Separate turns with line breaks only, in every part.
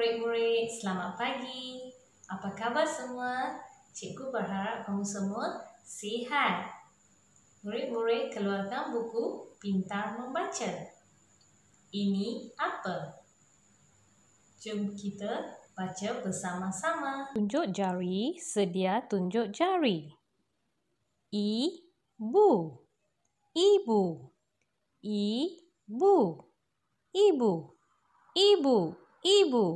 murid-murid, selamat pagi. Apa khabar semua? Cikgu berharap kamu semua sihat. Murid-murid keluarkan buku Pintar Membaca. Ini apa? Jom kita baca bersama-sama. Tunjuk jari, sedia tunjuk jari. Ibu, ibu, ibu, ibu. Ibu, ibu.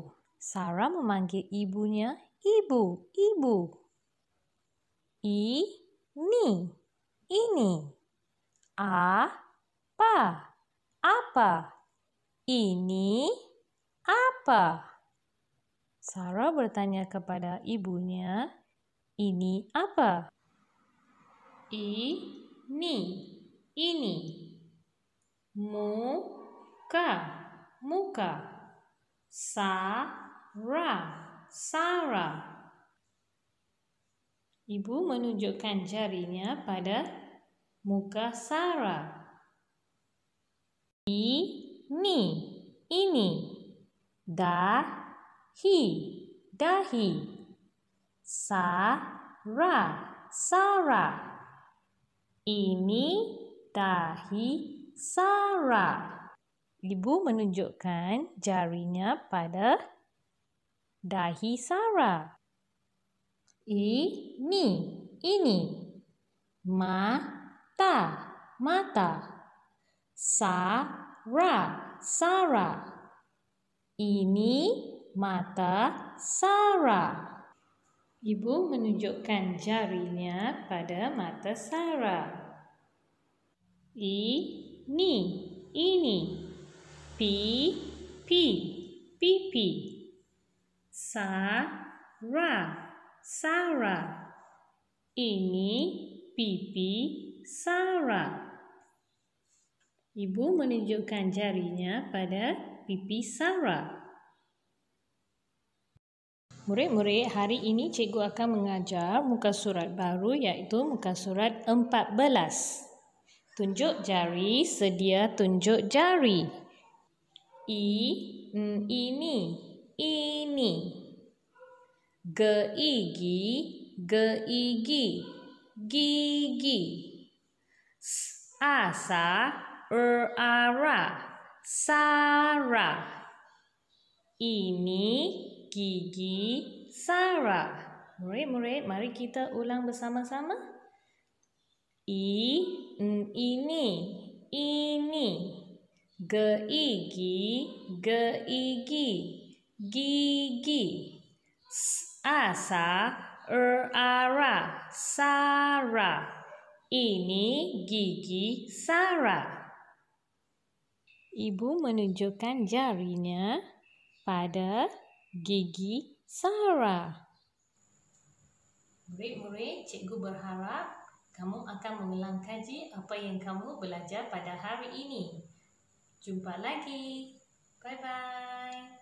Sarah memanggil ibunya, "Ibu, ibu." Ini, ini. A, pa, apa. Ini apa? Sarah bertanya kepada ibunya, "Ini apa?" "Ini, ini." Muka, muka. Sa, Ra, Sara. Ibu menunjukkan jarinya pada muka Sara. I, ni, ini. Da, hi, dahi. Sa, ra, Sara. Ini, dahi, Sara. Ibu menunjukkan jarinya pada Dahi Sara. Ini, ini. Mata, mata. Sara, Sara. Ini mata Sara. Ibu menunjukkan jarinya pada mata Sara. Ini, ini. Pi, pi, pipi. Pi. Sara, Sara. Ini pipi Sara. Ibu menunjukkan jarinya pada pipi Sara. Murid-murid, hari ini cikgu akan mengajar muka surat baru iaitu muka surat 14. Tunjuk jari, sedia tunjuk jari. I, n, Ini ini. Geigi, geigi, gigi. Asa, erara, sara. Ini gigi sara. Murid-murid, mari kita ulang bersama-sama. I, ini, ini. Geigi, geigi gigi, asa, er, ara, sara. Ini gigi Sara. Ibu menunjukkan jarinya pada gigi Sara. Murid-murid, cikgu berharap kamu akan mengulang kaji apa yang kamu belajar pada hari ini. Jumpa lagi. Bye-bye.